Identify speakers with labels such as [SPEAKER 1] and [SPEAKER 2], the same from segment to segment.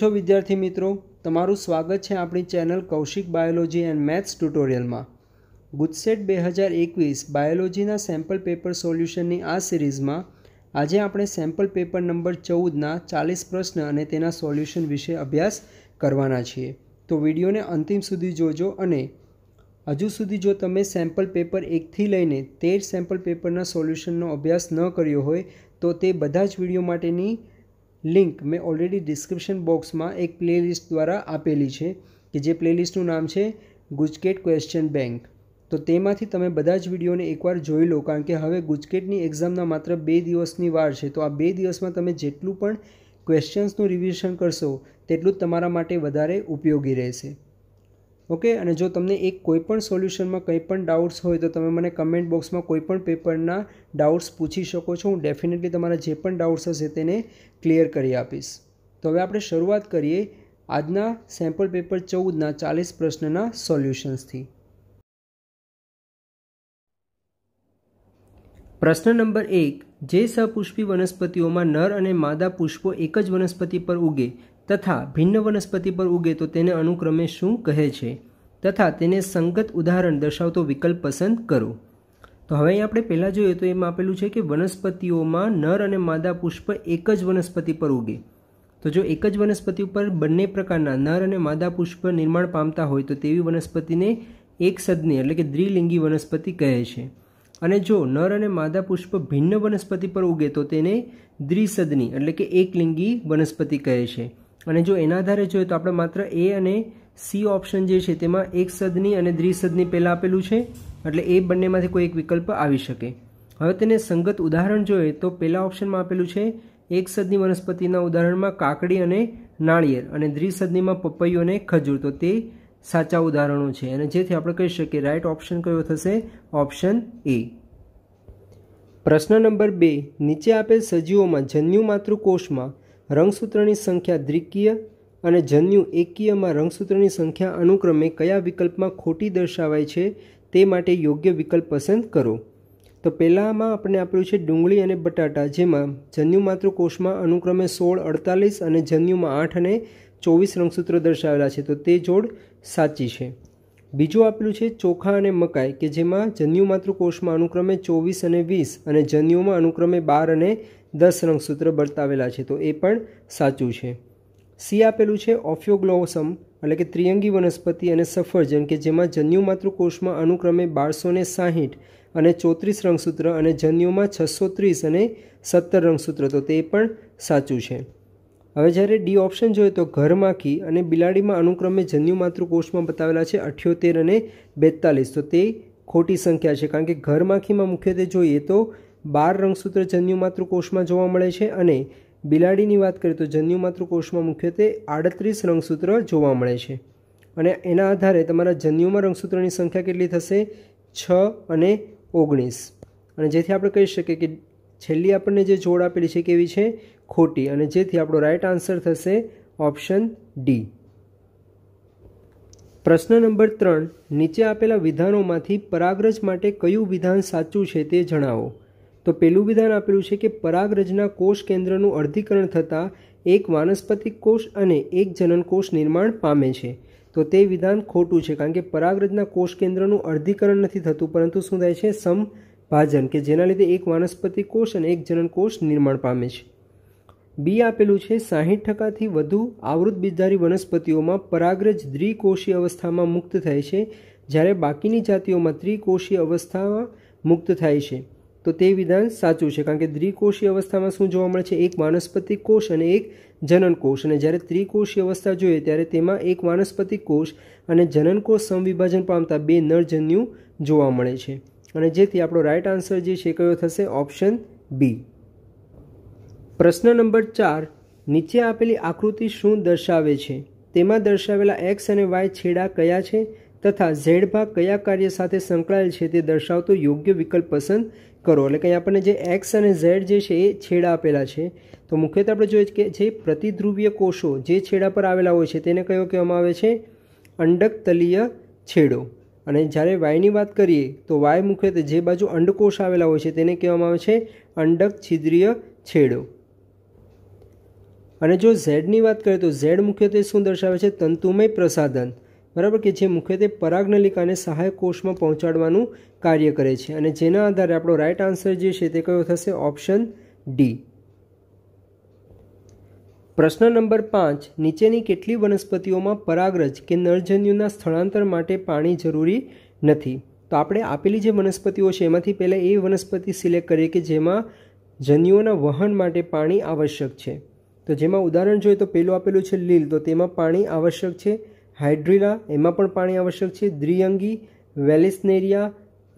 [SPEAKER 1] છો વિદ્યાર્થી મિત્રો તમારું સ્વાગત છે આપણી channel Kaushik biology and maths ટ્યુટોરિયલમાં ગુજસેટ બે હજાર એકવીસ બાયોલોજીના સેમ્પલ પેપર સોલ્યુશનની આ સિરીઝમાં આજે આપણે સેમ્પલ પેપર નંબર ચૌદના ચાલીસ પ્રશ્ન અને તેના સોલ્યુશન વિશે અભ્યાસ કરવાના છીએ તો વિડીયોને અંતિમ સુધી જોજો અને હજુ સુધી જો તમે સેમ્પલ પેપર એકથી લઈને તેર સેમ્પલ પેપરના સોલ્યુશનનો અભ્યાસ ન કર્યો હોય તો તે બધા જ વિડીયો માટેની લિંક મેં ઓલરેડી ડિસ્ક્રિપ્શન બોક્સમાં એક પ્લેલિસ્ટ દ્વારા આપેલી છે કે જે પ્લેલિસ્ટનું નામ છે ગુજકેટ ક્વેશ્ચન બેંક તો તેમાંથી તમે બધા જ વિડીયોને એકવાર જોઈ લો કારણ કે હવે ગુજકેટની એક્ઝામના માત્ર બે દિવસની વાર છે તો આ બે દિવસમાં તમે જેટલું પણ ક્વેશ્ચન્સનું રિવિઝન કરશો તેટલું જ તમારા માટે વધારે ઉપયોગી રહેશે ઓકે અને જો તમને એક કોઈપણ સોલ્યુશનમાં કંઈ પણ ડાઉટ્સ હોય તો તમે મને કમેન્ટ બોક્સમાં કોઈપણ પેપરના ડાઉટ્સ પૂછી શકો છો હું ડેફિનેટલી તમારા જે પણ ડાઉટ્સ હશે તેને ક્લિયર કરી આપીશ તો હવે આપણે શરૂઆત કરીએ આજના સેમ્પલ પેપર ચૌદના ચાલીસ પ્રશ્નના સોલ્યુશન્સથી પ્રશ્ન નંબર એક જે સપુષ્પી વનસ્પતિઓમાં નર અને માદા પુષ્પો એક જ વનસ્પતિ પર ઉગે તથા ભિન્ન વનસ્પતિ પર ઉગે તો તેને અનુક્રમે શું કહે છે તથા તેને સંગત ઉદાહરણ દર્શાવતો વિકલ્પ પસંદ કરો તો હવે આપણે પહેલાં જોઈએ તો એમાં આપેલું છે કે વનસ્પતિઓમાં નર અને માદા પુષ્પ એક જ વનસ્પતિ પર ઉગે તો જો એક જ વનસ્પતિ ઉપર બંને પ્રકારના નર અને માદા પુષ્પ નિર્માણ પામતા હોય તો તેવી વનસ્પતિને એક સદની એટલે કે દ્વિલિંગી વનસ્પતિ કહે છે અને જો નર અને માદા પુષ્પ ભિન્ન વનસ્પતિ પર ઉગે તો તેને દ્વિસદની એટલે કે એકલિંગી વનસ્પતિ કહે છે અને જો એના આધારે જોઈએ તો આપણે માત્ર એ અને સી ઓપ્શન જે છે તેમાં એક સદની અને દ્વિસદની પહેલાં આપેલું છે એટલે એ બંનેમાંથી કોઈ એક વિકલ્પ આવી શકે હવે તેને સંગત ઉદાહરણ જોઈએ તો પહેલા ઓપ્શનમાં આપેલું છે એક સદની વનસ્પતિના ઉદાહરણમાં કાકડી અને નાળિયેર અને દ્વિસદનીમાં પપૈયું અને ખજૂર તો તે સાચા ઉદાહરણો છે અને જેથી આપણે કહી શકીએ રાઇટ ઓપ્શન કયો થશે ઓપ્શન એ પ્રશ્ન નંબર બે નીચે આપેલ સજીવોમાં જન્યુ માતૃકોષમાં રંગસૂત્રની સંખ્યા દ્વિકીય અને જન્યુ એકીયમાં રંગસૂત્રની સંખ્યા અનુક્રમે કયા વિકલ્પમાં ખોટી દર્શાવાય છે તે માટે યોગ્ય વિકલ્પ પસંદ કરો તો પહેલાંમાં આપણે આપ્યું છે ડુંગળી અને બટાટા જેમાં જન્યુ માતૃકોષમાં અનુક્રમે સોળ અડતાલીસ અને જન્યુમાં આઠ અને ચોવીસ રંગસૂત્ર દર્શાવેલા છે તો તે જોડ સાચી છે બીજું આપેલું છે ચોખા અને મકાઈ કે જેમાં જન્યુ માતૃકોષમાં અનુક્રમે ચોવીસ અને વીસ અને જન્યુમાં અનુક્રમે બાર અને દસ રંગસૂત્ર બતાવેલા છે તો એ પણ સાચું છે સી આપેલું છે ઓફિયોગ્લોસમ એટલે કે ત્રિયંગી વનસ્પતિ અને સફરજન કે જેમાં જન્યુ માતૃકોષમાં અનુક્રમે બારસો ને સાહીઠ અને ચોત્રીસ રંગસૂત્ર અને જન્યુમાં છસો ત્રીસ અને સત્તર રંગસૂત્ર તો તે પણ સાચું છે હવે જ્યારે ડી ઓપ્શન જોઈએ તો ઘરમાખી અને બિલાડીમાં અનુક્રમે જન્યુ માતૃકોષમાં બતાવેલા છે અઠ્યોતેર અને બેતાલીસ તો તે ખોટી સંખ્યા છે કારણ કે ઘરમાખીમાં મુખ્યત્વે જોઈએ તો બાર રંગસૂત્ર જન્યુ માતૃકોષમાં જોવા મળે છે અને બિલાડીની વાત કરીએ તો જન્યુ માતૃકોષમાં મુખ્યત્વે આડત્રીસ રંગસૂત્ર જોવા મળે છે અને એના આધારે તમારા જન્યુમાં રંગસૂત્રની સંખ્યા કેટલી થશે છ અને ઓગણીસ અને જેથી આપણે કહી શકીએ કે છેલ્લી આપણને જે જોડ આપેલી છે કેવી છે ખોટી અને જેથી આપણો રાઈટ આન્સર થશે ઓપ્શન ડી પ્રશ્ન નંબર ત્રણ નીચે આપેલા વિધાનોમાંથી પરાગરજ માટે કયું વિધાન સાચું છે તે જણાવો તો પેલું વિધાન આપેલું છે કે પરાગરજના કોષ કેન્દ્રનું અર્ધીકરણ થતાં એક વાનસ્પતિક કોષ અને એક જનન કોષ નિર્માણ પામે છે તો તે વિધાન ખોટું છે કારણ કે પરાગરજના કોષ કેન્દ્રનું અર્ધીકરણ નથી થતું પરંતુ શું થાય છે સમભાજન કે જેના લીધે એક વાનસ્પતિક કોષ અને એક જનન કોષ નિર્માણ પામે છે બી આપેલું છે સાહીઠ ટકાથી વધુ આવૃત બીજધારી વનસ્પતિઓમાં પરાગરજ દ્વિકોષી અવસ્થામાં મુક્ત થાય છે જ્યારે બાકીની જાતિઓમાં ત્રિકોષીય અવસ્થામાં મુક્ત થાય છે તો તે વિધાન સાચું છે કારણ કે દ્વિકોષીય અવસ્થામાં શું જોવા મળે છે એક વાનસ્પતિક કોષ અને એક જનન કોષ અને જ્યારે ત્રિકોષીય અવસ્થા જોઈએ ત્યારે તેમાં એક વાનસ્પતિક કોષ અને જનન કોષ સંવિભાજન પામતા બે નરજન્યુ જોવા મળે છે અને જેથી આપણો રાઇટ આન્સર જે છે કયો થશે ઓપ્શન બી પ્રશ્ન નંબર ચાર નીચે આપેલી આકૃતિ શું દર્શાવે છે તેમાં દર્શાવેલા એક્સ અને વાય છેડા કયા છે તથા ઝેડ ભાગ કયા કાર્ય સાથે સંકળાયેલ છે તે દર્શાવતો યોગ્ય વિકલ્પ પસંદ કરો એટલે કે આપણને જે એક્સ અને ઝેડ જે છે એ છેડા આપેલા છે તો મુખ્યત્વે આપણે જોઈએ કે જે પ્રતિધ્રુવીય કોષો જે છેડા પર આવેલા હોય છે તેને કયો કહેવામાં આવે છે અંડક તલીય છેડો અને જ્યારે વાયની વાત કરીએ તો વાય મુખ્યત્વે જે બાજુ અંડકોષ આવેલા હોય છે તેને કહેવામાં આવે છે અંડક છિદ્રીય છેડો અને જો ઝેડની વાત કરીએ તો ઝેડ મુખ્યત્વે શું દર્શાવે છે તંતુમય પ્રસાધન બરાબર કે જે મુખ્યત્વે પરાગનલિકાને સહાયક કોષમાં પહોંચાડવાનું કાર્ય કરે છે અને જેના આધારે આપણો રાઇટ આન્સર જે છે તે કયો થશે ઓપ્શન ડી પ્રશ્ન નંબર પાંચ નીચેની કેટલી વનસ્પતિઓમાં પરાગરજ કે નળજન્યુના સ્થળાંતર માટે પાણી જરૂરી નથી તો આપણે આપેલી જે વનસ્પતિઓ છે એમાંથી પહેલાં એ વનસ્પતિ સિલેક્ટ કરીએ કે જેમાં જન્યુઓના વહન માટે પાણી આવશ્યક છે તો જેમાં ઉદાહરણ જોઈએ તો પહેલું આપેલું છે લીલ તો તેમાં પાણી આવશ્યક છે હાઇડ્રિલા એમાં પણ પાણી આવશ્યક છે દ્વિઅંગી વેલિસ્નેરિયા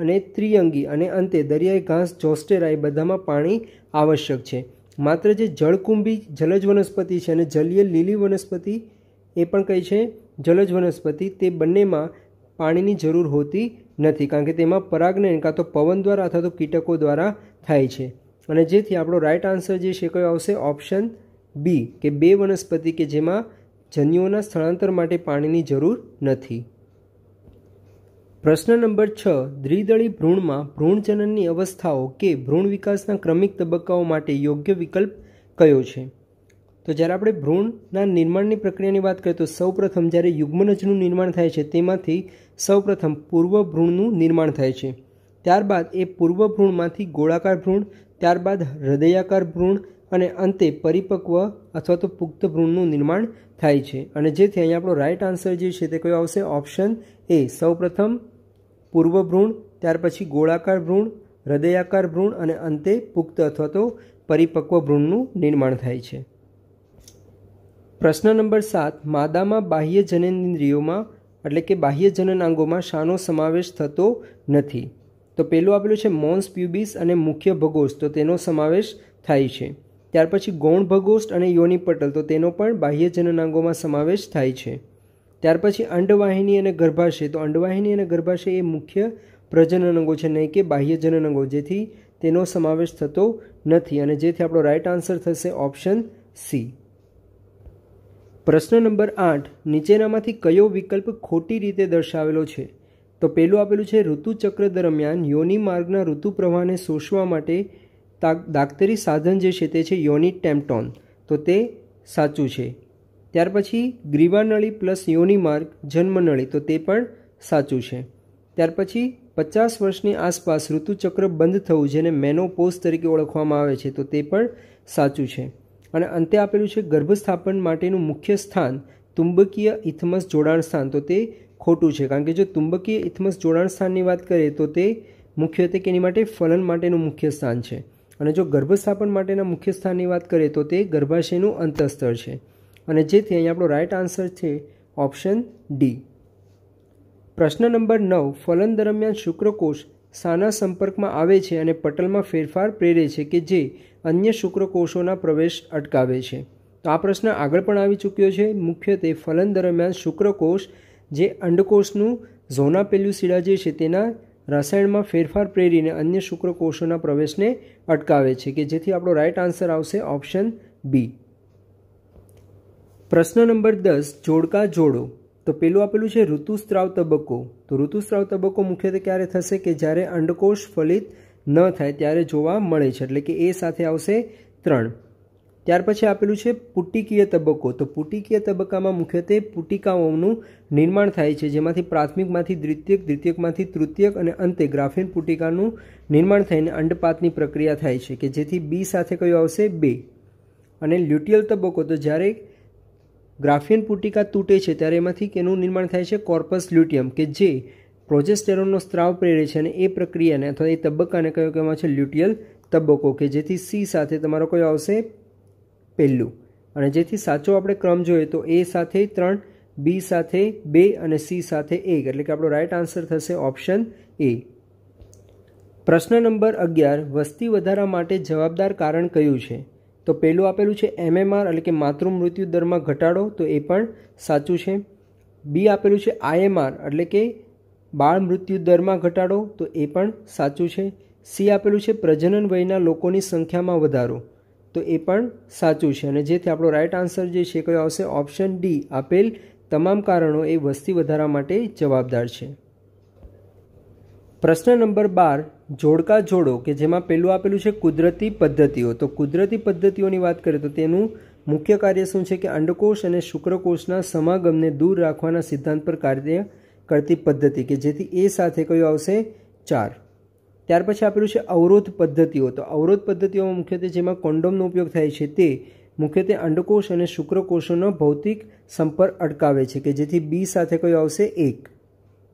[SPEAKER 1] અને ત્રિઅંગી અને અંતે દરિયાઈ ઘાસ જોસ્ટેરા એ બધામાં પાણી આવશ્યક છે માત્ર જે જળકુંભી જલજ વનસ્પતિ છે અને જલીય લીલી વનસ્પતિ એ પણ કઈ છે જલજ વનસ્પતિ તે બંનેમાં પાણીની જરૂર હોતી નથી કારણ કે તેમાં પરાગનયન કાં તો પવન દ્વારા અથવા તો કીટકો દ્વારા થાય છે અને જેથી આપણો રાઇટ આન્સર જે છે કયો આવશે ઓપ્શન બી કે બે વનસ્પતિ કે જેમાં જન્યુઓના સ્થળાંતર માટે પાણીની જરૂર નથી પ્રશ્ન નંબર છ દ્વિદળી ભ્રૂણમાં ભ્રૂણજનનની અવસ્થાઓ કે ભ્રૂણ વિકાસના ક્રમિક તબક્કાઓ માટે યોગ્ય વિકલ્પ કયો છે તો જ્યારે આપણે ભ્રૂણના નિર્માણની પ્રક્રિયાની વાત કરીએ તો સૌપ્રથમ જ્યારે યુગ્મનજનું નિર્માણ થાય છે તેમાંથી સૌપ્રથમ પૂર્વ ભ્રૂણનું નિર્માણ થાય છે ત્યારબાદ એ પૂર્વ ભ્રૂણમાંથી ગોળાકાર ભ્રૂણ ત્યારબાદ હૃદયાકાર ભ્રૂણ અને અંતે પરિપક્વ અથવા તો પુખ્ત ભ્રૂણનું નિર્માણ થાય છે અને જેથી અહીંયા આપણો રાઇટ આન્સર જે છે તે કયો આવશે ઓપ્શન એ સૌપ્રથમ પૂર્વ ભ્રૂણ ત્યાર પછી ગોળાકાર ભ્રૂણ હૃદયાકાર ભ્રૂણ અને અંતે પુખ્ત અથવા તો પરિપક્વ ભ્રૂણનું નિર્માણ થાય છે પ્રશ્ન નંબર સાત માદામાં બાહ્ય જનનેન્દ્રિયોમાં એટલે કે બાહ્ય જનનાંગોમાં શાનો સમાવેશ થતો નથી તો પહેલું આપેલું છે મોન્સ પ્યુબિસ અને મુખ્ય ભગોશ તો તેનો સમાવેશ થાય છે ત્યાર પછી ગૌણ ભગોષ્ઠ અને યોનિપટલ તો તેનો પણ બાહ્ય જનનાંગોમાં સમાવેશ થાય છે ત્યાર પછી અંડવાહિની અને ગર્ભાશય તો અંડવાહિની અને ગર્ભાશય એ મુખ્ય પ્રજનન અંગો છે નહીં કે બાહ્ય જનન અંગો જેથી તેનો સમાવેશ થતો નથી અને જેથી આપણો રાઇટ આન્સર થશે ઓપ્શન સી પ્રશ્ન નંબર આઠ નીચેનામાંથી કયો વિકલ્પ ખોટી રીતે દર્શાવેલો છે તો પહેલું આપેલું છે ઋતુચક્ર દરમિયાન યોની માર્ગના ઋતુ પ્રવાહને શોષવા માટે દાક્તરી સાધન જે છે તે છે યોની ટેમ્પટોન તો તે સાચું છે ત્યાર પછી ગ્રીવાનળી પ્લસ યોનિમાર્ગ જન્મનળી તો તે પણ સાચું છે ત્યાર પછી પચાસ વર્ષની આસપાસ ઋતુચક્ર બંધ થવું જેને મેનોપોઝ તરીકે ઓળખવામાં આવે છે તો તે પણ સાચું છે અને અંતે આપેલું છે ગર્ભસ્થાપન માટેનું મુખ્ય સ્થાન તુંબકીય ઇથમસ જોડાણ સ્થાન તો તે ખોટું છે કારણ કે જો તુંબકીય ઇથમસ જોડાણ સ્થાનની વાત કરીએ તો તે મુખ્યત્વે તેની માટે ફલન માટેનું મુખ્ય સ્થાન છે અને જો ગર્ભસ્થાપન માટેના મુખ્ય સ્થાનની વાત કરીએ તો તે ગર્ભાશયનું અંતઃસ્તર છે અને જેથી અહીં આપણો રાઇટ આન્સર છે ઓપ્શન ડી પ્રશ્ન નંબર નવ ફલન દરમિયાન શુક્રકોષ સાના સંપર્કમાં આવે છે અને પટલમાં ફેરફાર પ્રેરે છે કે જે અન્ય શુક્રકોષોના પ્રવેશ અટકાવે છે તો આ પ્રશ્ન આગળ પણ આવી ચૂક્યો છે મુખ્યત્વે ફલન દરમિયાન શુક્રકોષ જે અંડકોષનું ઝોના શીડા જે છે તેના રસાયણમાં ફેરફાર પ્રેરીને અન્ય શુક્રકોષોના પ્રવેશને અટકાવે છે કે જેથી આપણો રાઇટ આન્સર આવશે ઓપ્શન બી પ્રશ્ન નંબર દસ જોડકા જોડો તો પેલું આપેલું છે ઋતુસ્ત્રાવ તબક્કો તો ઋતુસ્ત્રાવ તબક્કો મુખ્યત્વે ક્યારે થશે કે જ્યારે અંડકોષ ફલિત ન થાય ત્યારે જોવા મળે છે એટલે કે એ સાથે આવશે ત્રણ ત્યાર પછી આપેલું છે પુટિકીય તબક્કો તો પુટિકીય તબક્કામાં મુખ્યત્વે પુટિકાઓનું નિર્માણ થાય છે જેમાંથી પ્રાથમિકમાંથી દ્વિતીયક દ્વિતીયકમાંથી તૃતીયક અને અંતે ગ્રાફીન પુટિકાનું નિર્માણ થઈને અંડપાતની પ્રક્રિયા થાય છે કે જેથી બી સાથે કયો આવશે બે અને લ્યુટિયલ તબક્કો તો જ્યારે ગ્રાફિયન પુટિકા તૂટે છે ત્યારે એમાંથી એનું નિર્માણ થાય છે કોર્પસ લ્યુટિયમ કે જે પ્રોજેસ્ટેરોનનો સ્ત્રાવ પ્રેરે છે અને એ પ્રક્રિયાને અથવા એ તબક્કાને કયો કહેવામાં છે લ્યુટિયલ તબક્કો કે જેથી સી સાથે તમારો કયો આવશે પહેલું અને જેથી સાચો આપણે ક્રમ જોઈએ તો એ સાથે ત્રણ બી સાથે બે અને સી સાથે એક એટલે કે આપણો રાઇટ આન્સર થશે ઓપ્શન એ પ્રશ્ન નંબર અગિયાર વસ્તી વધારા માટે જવાબદાર કારણ કયું છે તો પહેલું આપેલું છે એમએમઆર એટલે કે માતૃ મૃત્યુ દરમાં ઘટાડો તો એ પણ સાચું છે બી આપેલું છે આઈએમઆર એટલે કે બાળ મૃત્યુ દરમાં ઘટાડો તો એ પણ સાચું છે સી આપેલું છે પ્રજનન વયના લોકોની સંખ્યામાં વધારો તો એ પણ સાચું છે અને જેથી આપણો રાઇટ આન્સર જે છે કયો આવશે ઓપ્શન ડી આપેલ તમામ કારણો એ વસ્તી વધારા માટે જવાબદાર છે પ્રશ્ન નંબર બાર જોડકા જોડો કે જેમાં પહેલું આપેલું છે કુદરતી પદ્ધતિઓ તો કુદરતી પદ્ધતિઓની વાત કરીએ તો તેનું મુખ્ય કાર્ય શું છે કે અંડકોષ અને શુક્રકોષના સમાગમને દૂર રાખવાના સિદ્ધાંત પર કાર્ય કરતી પદ્ધતિ કે જેથી એ સાથે કયો આવશે ચાર ત્યાર પછી આપેલું છે અવરોધ પદ્ધતિઓ તો અવરોધ પદ્ધતિઓમાં મુખ્યત્વે જેમાં કોન્ડોમનો ઉપયોગ થાય છે તે મુખ્યત્વે અંડકોષ અને શુક્રકોષોનો ભૌતિક સંપર્ક અટકાવે છે કે જેથી બી સાથે કયો આવશે એક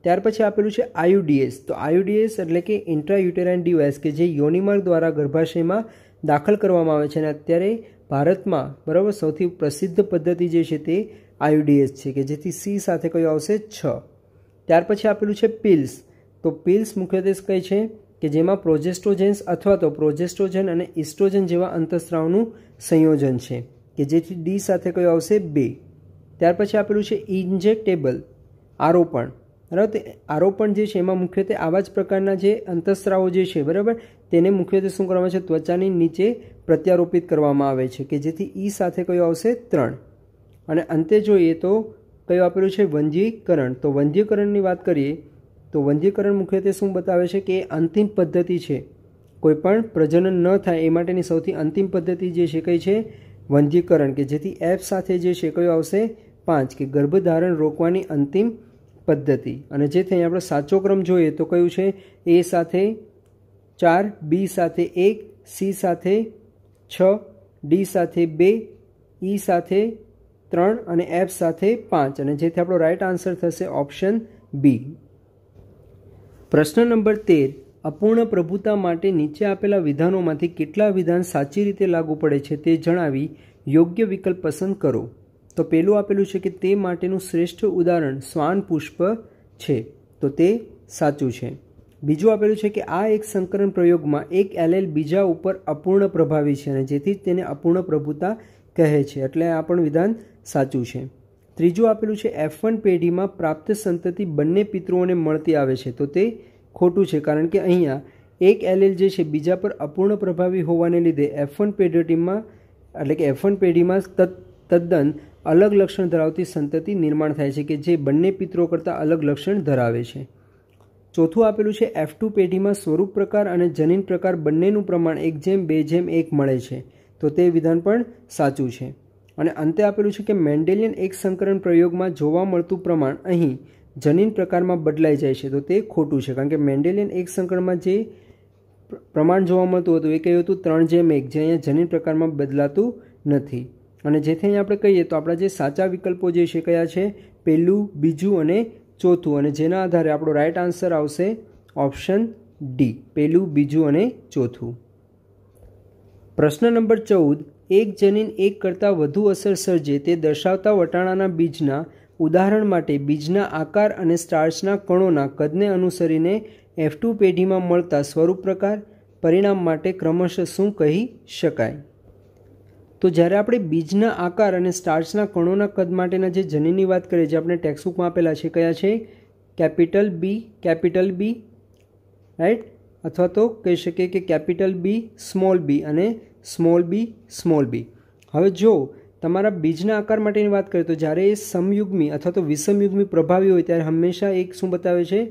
[SPEAKER 1] ત્યાર પછી આપેલું છે આયુડીએસ તો આયુડીએસ એટલે કે ઇન્ટ્રાયુટેરાઇન ડિવાઇસ કે જે યોનિમાર્ગ દ્વારા ગર્ભાશયમાં દાખલ કરવામાં આવે છે અને અત્યારે ભારતમાં બરાબર સૌથી પ્રસિદ્ધ પદ્ધતિ જે છે તે આયુડીએસ છે કે જેથી સી સાથે કયો આવશે છ ત્યાર પછી આપેલું છે પિલ્સ તો પિલ્સ મુખ્યત્વે કઈ છે કે જેમાં પ્રોજેસ્ટ્રોજેન્સ અથવા તો પ્રોજેસ્ટ્રોજન અને ઇસ્ટ્રોજન જેવા અંતસ્ત્રાવનું સંયોજન છે કે જેથી ડી સાથે કયો આવશે બે ત્યાર પછી આપેલું છે ઇન્જેક્ટેબલ આરોપણ બરાબર તે આરોપણ જે છે એમાં મુખ્યત્વે આવા જ પ્રકારના જે અંતસ્રાવો જે છે બરાબર તેને મુખ્યત્વે શું કરવામાં છે ત્વચાની નીચે પ્રત્યારોપિત કરવામાં આવે છે કે જેથી ઈ સાથે કયો આવશે ત્રણ અને અંતે જોઈએ તો કયું આપેલું છે વંજીકરણ તો વંજીકરણની વાત કરીએ તો વંજીકરણ મુખ્યત્વે શું બતાવે છે કે એ અંતિમ પદ્ધતિ છે કોઈપણ પ્રજનન ન થાય એ માટેની સૌથી અંતિમ પદ્ધતિ જે છે કઈ છે વંજીકરણ કે જેથી એફ સાથે જે છે કયો આવશે પાંચ કે ગર્ભધારણ રોકવાની અંતિમ પદ્ધતિ અને જે થઈ આપણે સાચો ક્રમ જોઈએ તો કયું છે એ સાથે ચાર બી સાથે એક સી સાથે છ ડી સાથે બે ઈ e સાથે ત્રણ અને એફ સાથે પાંચ અને જેથી આપણો રાઈટ આન્સર થશે ઓપ્શન બી પ્રશ્ન નંબર તેર અપૂર્ણ પ્રભુતા માટે નીચે આપેલા વિધાનોમાંથી કેટલા વિધાન સાચી રીતે લાગુ પડે છે તે જણાવી યોગ્ય વિકલ્પ પસંદ કરો તો પેલું આપેલું છે કે તે માટેનું શ્રેષ્ઠ ઉદાહરણ શ્વાન પુષ્પ છે તો તે સાચું છે બીજું આપેલું છે કે આ એક સંકરણ પ્રયોગમાં એક એલએલ બીજા ઉપર અપૂર્ણ પ્રભાવી છે અને જેથી જ તેને અપૂર્ણ પ્રભુતા કહે છે એટલે આ પણ વિધાન સાચું છે ત્રીજું આપેલું છે એફ વન પેઢીમાં પ્રાપ્ત સંતતિ બંને પિતૃઓને મળતી આવે છે તો તે ખોટું છે કારણ કે અહીંયા એક એલએલ જે છે બીજા પર અપૂર્ણ પ્રભાવી હોવાને લીધે એફ વન પેઢીમાં એટલે કે એફ વન પેઢીમાં તદ્દન અલગ લક્ષણ ધરાવતી સંતતિ નિર્માણ થાય છે કે જે બંને પિત્રો કરતાં અલગ લક્ષણ ધરાવે છે ચોથું આપેલું છે એફ ટુ પેઢીમાં સ્વરૂપ પ્રકાર અને જનીન પ્રકાર બંનેનું પ્રમાણ એક જેમ બે જેમ એક મળે છે તો તે વિધાન પણ સાચું છે અને અંતે આપેલું છે કે મેન્ડેલિયન એક સંકરણ પ્રયોગમાં જોવા મળતું પ્રમાણ અહીં જનીન પ્રકારમાં બદલાઈ જાય છે તો તે ખોટું છે કારણ કે મેન્ડેલિયન એક સંકરણમાં જે પ્રમાણ જોવા મળતું હતું એ કહ્યું હતું ત્રણ જેમ એક જે અહીંયા જનીન પ્રકારમાં બદલાતું નથી અને જેથી અહીં આપણે કહીએ તો આપણા જે સાચા વિકલ્પો જે છે કયા છે પહેલું બીજું અને ચોથું અને જેના આધારે આપણો રાઇટ આન્સર આવશે ઓપ્શન ડી પહેલું બીજું અને ચોથું પ્રશ્ન નંબર ચૌદ એક જનીન એક કરતાં વધુ અસર સર્જે તે દર્શાવતા વટાણાના બીજના ઉદાહરણ માટે બીજના આકાર અને સ્ટાર્ચના કણોના કદને અનુસરીને એફ ટુ પેઢીમાં મળતા સ્વરૂપ પ્રકાર પરિણામ માટે ક્રમશઃ શું કહી શકાય તો જ્યારે આપણે બીજના આકાર અને સ્ટાર્ચના કણોના કદ માટેના જે જનીનની વાત કરીએ જે આપણે ટેક્સબુકમાં આપેલા છે કયા છે capital B capital B right અથવા તો કહી શકીએ કે કેપિટલ બી સ્મોલ બી અને સ્મોલ બી સ્મોલ બી હવે જો તમારા બીજના આકાર માટેની વાત કરીએ તો જ્યારે એ સમયુગ્મી અથવા તો વિષમયુગ્મી પ્રભાવી હોય ત્યારે હંમેશા એક શું બતાવે છે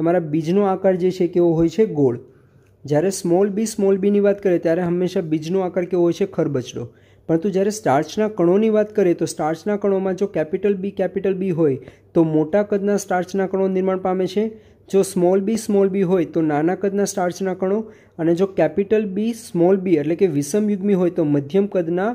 [SPEAKER 1] તમારા બીજનો આકાર જે છે કેવો હોય છે ગોળ જ્યારે સ્મોલ બી સ્મોલ બીની વાત કરીએ ત્યારે હંમેશા બીજનો આકાર કેવો હોય છે ખરબચડો પરંતુ જ્યારે સ્ટાર્ચના કણોની વાત કરીએ તો સ્ટાર્ચના કણોમાં જો કેપિટલ બી કેપિટલ બી હોય તો મોટા કદના સ્ટાર્ચના કણો નિર્માણ પામે છે જો સ્મોલ બી સ્મોલ બી હોય તો નાના કદના સ્ટાર્ચના કણો અને જો કેપિટલ બી સ્મોલ બી એટલે કે વિષમ યુગ્મી હોય તો મધ્યમ કદના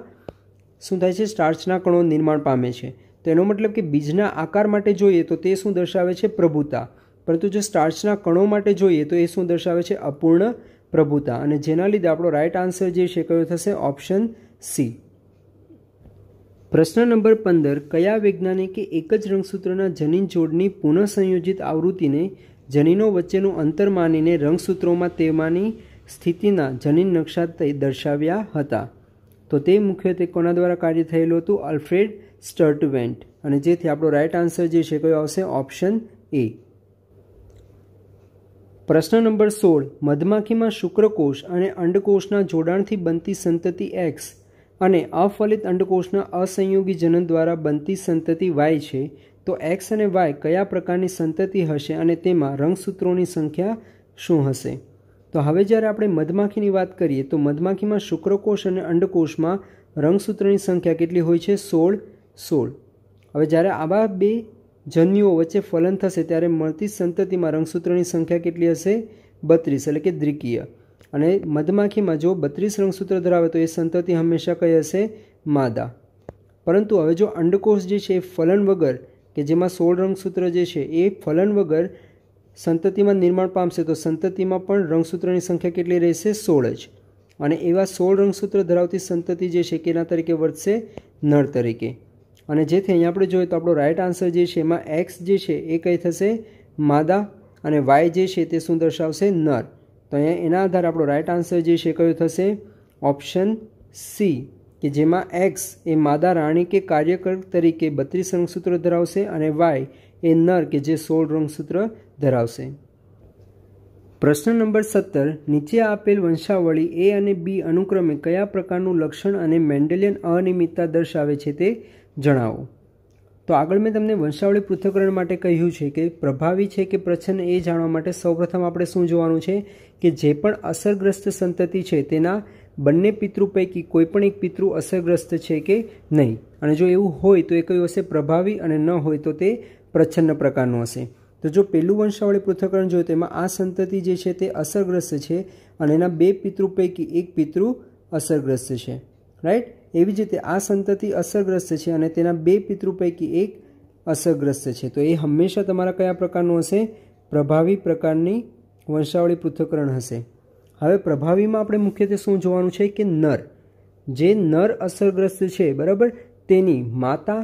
[SPEAKER 1] શું થાય છે સ્ટાર્ચના કણો નિર્માણ પામે છે તો એનો મતલબ કે બીજના આકાર માટે જોઈએ તો તે શું દર્શાવે છે પ્રભુતા પરંતુ જો સ્ટાર્ચના કણો માટે જોઈએ તો એ શું દર્શાવે છે અપૂર્ણ પ્રભુતા અને જેના લીધે આપણો રાઈટ આન્સર જે છે કયો થશે ઓપ્શન સી પ્રશ્ન નંબર પંદર કયા વૈજ્ઞાનિકે એક જ રંગસૂત્રના જનીન જોડની પુનઃસંયોજિત આવૃત્તિને જનીનો વચ્ચેનું અંતર માનીને રંગસૂત્રોમાં તેમાંની સ્થિતિના જનીન નકશા દર્શાવ્યા હતા તો તે મુખ્યત્વે કોના દ્વારા કાર્ય થયેલું હતું આલ્ફ્રેડ સ્ટર્ટવેન્ટ અને જેથી આપણો રાઇટ આન્સર જે છે કયો આવશે ઓપ્શન એ પ્રશ્ન નંબર સોળ મધમાખીમાં શુક્રકોષ અને અંડકોષના જોડાણથી બનતી સંતતિ એક્સ અને અફલિત અંડકોષના અસંયોગી જનન દ્વારા બનતી સંતતિ વાય છે તો એક્સ અને વાય કયા પ્રકારની સંતતિ હશે અને તેમાં રંગસૂત્રોની સંખ્યા શું હશે તો હવે જ્યારે આપણે મધમાખીની વાત કરીએ તો મધમાખીમાં શુક્રકોષ અને અંડકોષમાં રંગસૂત્રની સંખ્યા કેટલી હોય છે સોળ સોળ હવે જ્યારે આવા બે જન્યુઓ વચ્ચે ફલન થશે ત્યારે મળતી સંતતિમાં રંગસૂત્રની સંખ્યા કેટલી હશે બત્રીસ એટલે કે દ્વિકીય અને મધમાખીમાં જો બત્રીસ રંગસૂત્ર ધરાવે તો એ સંતતિ હંમેશા કહી હશે માદા પરંતુ હવે જો અંડકોષ જે છે એ ફલન વગર કે જેમાં સોળ રંગસૂત્ર જે છે એ ફલન વગર સંતતિમાં નિર્માણ પામશે તો સંતતિમાં પણ રંગસૂત્રની સંખ્યા કેટલી રહેશે સોળ જ અને એવા સોળ રંગસૂત્ર ધરાવતી સંતતિ જે છે કેના તરીકે વર્તશે નળ તરીકે અને જેથી અહીંયા આપણે જોઈએ તો આપણો રાઇટ આન્સર જે છે એમાં એક્સ જે છે એ કંઈ થશે માદા અને વાય જે છે તે શું દર્શાવશે નર તો અહીંયા એના આધારે આપણો રાઇટ આન્સર જે છે કયો થશે ઓપ્શન સી કે જેમાં એક્સ એ માદા રાણી કે કાર્યકર તરીકે બત્રીસ રંગસૂત્ર ધરાવશે અને વાય એ નર કે જે સોળ રંગસૂત્ર ધરાવશે પ્રશ્ન નંબર સત્તર નીચે આપેલ વંશાવળી એ અને બી અનુક્રમે કયા પ્રકારનું લક્ષણ અને મેન્ડેલિયન અનિયમિતતા દર્શાવે છે તે જણાવો તો આગળ મેં તમને વંશાવળી પૃથ્થકરણ માટે કહ્યું છે કે પ્રભાવી છે કે પ્રચ્છન્ન એ જાણવા માટે સૌપ્રથમ આપણે શું જોવાનું છે કે જે પણ અસરગ્રસ્ત સંતતિ છે તેના બંને પિતૃ પૈકી કોઈ પણ એક પિતૃ અસરગ્રસ્ત છે કે નહીં અને જો એવું હોય તો એ કયું હશે પ્રભાવી અને ન હોય તો તે પ્રચ્છન્ન પ્રકારનું હશે તો જો પેલું વંશાવળી પૃથ્થકરણ જોયું તેમાં આ સંતતિ જે છે તે અસરગ્રસ્ત છે અને એના બે પિતૃ પૈકી એક પિતૃ અસરગ્રસ્ત છે રાઈટ એવી જ રીતે આ સંતતિ અસરગ્રસ્ત છે અને તેના બે પિતૃ પૈકી એક અસરગ્રસ્ત છે તો એ હંમેશા તમારા કયા પ્રકારનું હશે પ્રભાવી પ્રકારની વંશાવળી પૃથ્થકરણ હશે હવે પ્રભાવીમાં આપણે મુખ્યત્વે શું જોવાનું છે કે નર જે નર અસરગ્રસ્ત છે બરાબર તેની માતા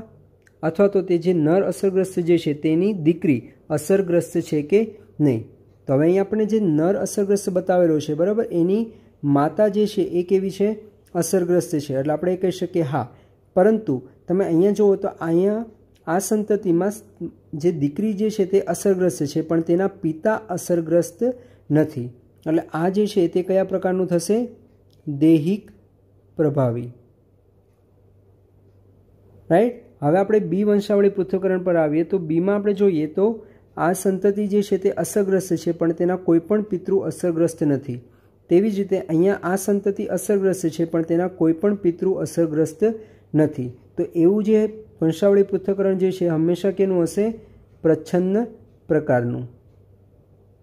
[SPEAKER 1] અથવા તો તે જે નર અસરગ્રસ્ત જે છે તેની દીકરી અસરગ્રસ્ત છે કે નહીં તો હવે અહીં આપણે જે નર અસરગ્રસ્ત બતાવેલો છે બરાબર એની માતા જે છે એ કેવી છે અસરગ્રસ્ત છે એટલે આપણે એ કહી શકીએ હા પરંતુ તમે અહીંયા જુઓ તો અહીંયા આ સંતતિમાં જે દીકરી જે છે તે અસરગ્રસ્ત છે પણ તેના પિતા અસરગ્રસ્ત નથી એટલે આ જે છે તે કયા પ્રકારનું થશે દૈહિક પ્રભાવી રાઈટ હવે આપણે બી વંશાવળી પૃથ્થકરણ પર આવીએ તો બીમાં આપણે જોઈએ તો આ સંતતિ જે છે તે અસરગ્રસ્ત છે પણ તેના કોઈપણ પિતૃ અસરગ્રસ્ત નથી તેવી જ રીતે અહીંયા આ સંતતિ અસરગ્રસ્ત છે પણ તેના કોઈ પણ પિતૃ અસરગ્રસ્ત નથી તો એવું જે વંશાવળી પૃથ્થકરણ જે છે હંમેશા કેનું હશે પ્રછન્ન પ્રકારનું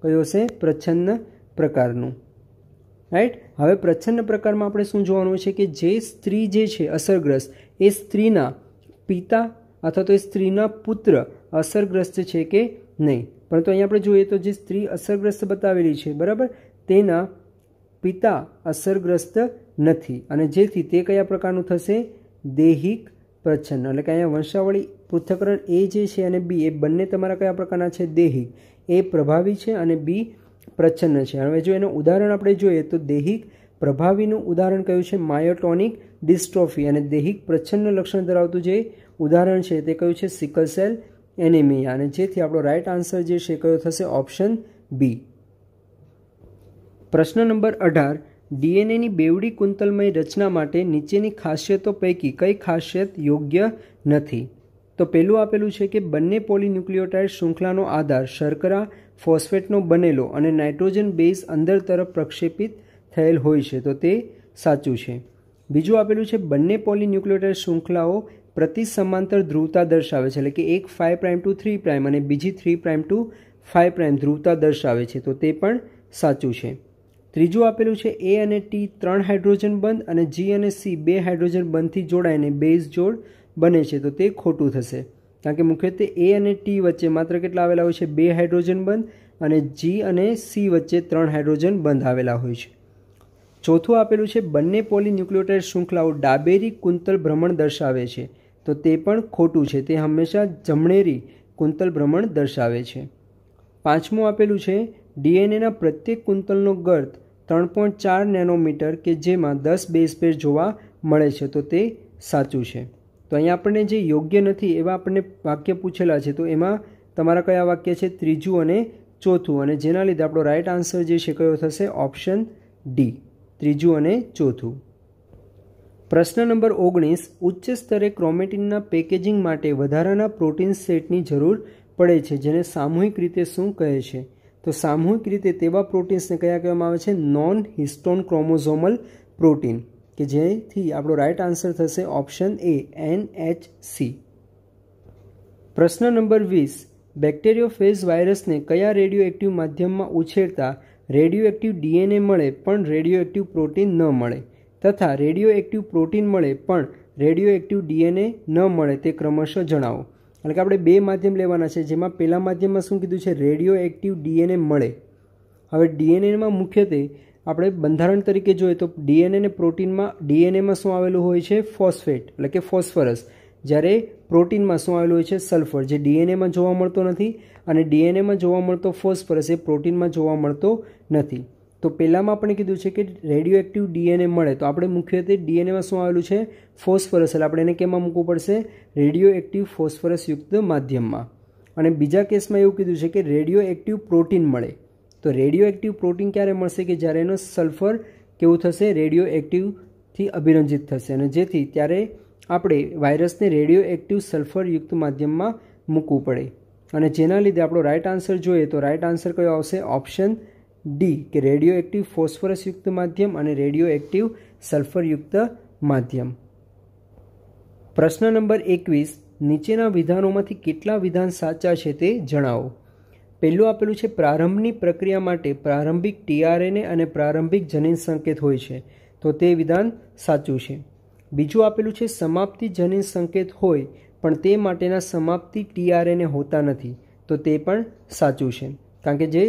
[SPEAKER 1] કયું હશે પ્રચ્છન્ન પ્રકારનું રાઈટ હવે પ્રચ્છન્ન પ્રકારમાં આપણે શું જોવાનું છે કે જે સ્ત્રી જે છે અસરગ્રસ્ત એ સ્ત્રીના પિતા અથવા તો એ સ્ત્રીના પુત્ર અસરગ્રસ્ત છે કે નહીં પરંતુ અહીં આપણે જોઈએ તો જે સ્ત્રી અસરગ્રસ્ત બતાવેલી છે બરાબર તેના પિતા અસરગ્રસ્ત નથી અને જેથી તે કયા પ્રકારનું થશે દૈહિક પ્રચ્છન્ન એટલે કે અહીંયા વંશાવળી પૃથ્થકરણ એ જે છે અને બી એ બંને તમારા કયા પ્રકારના છે દેહિક એ પ્રભાવી છે અને બી પ્રચ્છન્ન છે હવે જો એનું ઉદાહરણ આપણે જોઈએ તો દેહિક પ્રભાવીનું ઉદાહરણ કયું છે માયોટોનિક ડિસ્ટ્રોફી અને દેહિક પ્રચ્છન્ન લક્ષણ ધરાવતું જે ઉદાહરણ છે તે કયું છે સિકલ સેલ એનિમિયા અને જેથી આપણો રાઈટ આન્સર જે છે કયો થશે ઓપ્શન બી પ્રશ્ન નંબર અઢાર ડીએનએની બેવડી કુંતલમય રચના માટે નીચેની ખાસિયતો પૈકી કઈ ખાસિયત યોગ્ય નથી તો પહેલું આપેલું છે કે બંને પોલિન્યુક્લિયોટાઇડ શૃંખલાનો આધાર શર્કરા ફોસ્ફેટનો બનેલો અને નાઇટ્રોજન બેઝ અંદર તરફ પ્રક્ષેપિત થયેલ હોય છે તો તે સાચું છે બીજું આપેલું છે બંને પોલિન્યુક્લિયોટાઇડ શૃંખલાઓ પ્રતિ સમાંતર ધ્રુવતા દર્શાવે છે એટલે કે એક five prime to three prime અને બીજી three prime to five prime ધ્રુવતા દર્શાવે છે તો તે પણ સાચું છે ત્રીજું આપેલું છે એ અને ટી ત્રણ હાઇડ્રોજન બંધ અને જી અને સી બે હાઇડ્રોજન બંધથી જોડાઈને બેઝ જોડ બને છે તો તે ખોટું થશે કારણ કે મુખ્યત્વે એ અને ટી વચ્ચે માત્ર કેટલા આવેલા હોય છે બે હાઇડ્રોજન બંધ અને જી અને સી વચ્ચે ત્રણ હાઇડ્રોજન બંધ આવેલા હોય છે ચોથું આપેલું છે બંને પોલીન્યુક્લિયોટાઇડ શૃંખલાઓ ડાબેરી કુંતલ ભ્રમણ દર્શાવે છે તો તે પણ ખોટું છે તે હંમેશા જમણેરી કુંતલ ભ્રમણ દર્શાવે છે પાંચમું આપેલું છે ડીએનએના પ્રત્યેક કુંતલનો ગર્થ ત્રણ પોઈન્ટ ચાર નેનોમીટર કે જેમાં દસ બેઝ પેર જોવા મળે છે તો તે સાચું છે તો અહીંયા આપણને જે યોગ્ય નથી એવા આપણને વાક્ય પૂછેલા છે તો એમાં તમારા કયા વાક્ય છે ત્રીજું અને ચોથું અને જેના લીધે આપણો રાઇટ આન્સર જે છે કયો થશે ઓપ્શન ડી ત્રીજું અને ચોથું પ્રશ્ન નંબર ઓગણીસ ઉચ્ચ સ્તરે ક્રોમેટિનના પેકેજિંગ માટે વધારાના પ્રોટીન સેટની જરૂર પડે છે જેને સામૂહિક રીતે શું કહે છે તો સામૂહિક રીતે તેવા પ્રોટીન્સને કયા કહેવામાં આવે છે નોન હિસ્ટોન ક્રોમોઝોમલ પ્રોટીન કે જેથી આપણો રાઇટ આન્સર થશે option A N H C પ્રશ્ન નંબર વીસ બેક્ટેરિયોફેઝ વાયરસને કયા રેડિયો એક્ટિવ માધ્યમમાં ઉછેરતા રેડિયો એક્ટિવ ડીએનએ મળે પણ રેડિયો એક્ટિવ પ્રોટીન ન મળે તથા રેડિયો એક્ટિવ પ્રોટીન મળે પણ રેડિયો એક્ટિવ ડીએનએ ન મળે તે ક્રમશઃ જણાવો કારણ કે આપણે બે માધ્યમ લેવાના છે જેમાં પહેલા માધ્યમમાં શું કીધું છે રેડિયો એક્ટિવ ડીએનએ મળે હવે ડીએનએમાં મુખ્યત્વે આપણે બંધારણ તરીકે જોઈએ તો ડીએનએને પ્રોટીનમાં ડીએનએમાં શું આવેલું હોય છે ફોસ્ફેટ એટલે કે ફોસ્ફરસ જ્યારે પ્રોટીનમાં શું આવેલું હોય છે સલ્ફર જે ડીએનએમાં જોવા મળતો નથી અને ડીએનએમાં જોવા મળતો ફોસ્ફરસ એ પ્રોટીનમાં જોવા મળતો નથી તો પહેલાંમાં આપણે કીધું છે કે રેડિયો એક્ટિવ ડીએનએ મળે તો આપણે મુખ્યત્વે ડીએનએમાં શું આવેલું છે ફોસ્ફરસ એટલે આપણે એને કેમાં મૂકવું પડશે રેડિયો એક્ટિવ યુક્ત માધ્યમમાં અને બીજા કેસમાં એવું કીધું છે કે રેડિયો એક્ટિવ પ્રોટીન મળે તો રેડિયો એક્ટિવ પ્રોટીન ક્યારે મળશે કે જ્યારે એનો સલ્ફર કેવું થશે રેડિયો એક્ટિવથી અભિરંજિત થશે અને જેથી ત્યારે આપણે વાયરસને રેડિયો એક્ટિવ સલ્ફરયુક્ત માધ્યમમાં મૂકવું પડે અને જેના લીધે આપણો રાઇટ આન્સર જોઈએ તો રાઇટ આન્સર કયો આવશે ઓપ્શન ડી કે રેડિયો એક્ટિવ ફોસ્ફરસયુક્ત માધ્યમ અને રેડિયો એક્ટિવ સલ્ફરયુક્ત માધ્યમ પ્રશ્ન નંબર એકવીસ નીચેના વિધાનોમાંથી કેટલા વિધાન સાચા છે તે જણાવો પહેલું આપેલું છે પ્રારંભની પ્રક્રિયા માટે પ્રારંભિક ટીઆરએનએ અને પ્રારંભિક જનીન સંકેત હોય છે તો તે વિધાન સાચું છે બીજું આપેલું છે સમાપ્તિ જનીન સંકેત હોય પણ તે માટેના સમાપ્તિ ટીઆરએનએ હોતા નથી તો તે પણ સાચું છે કારણ કે જે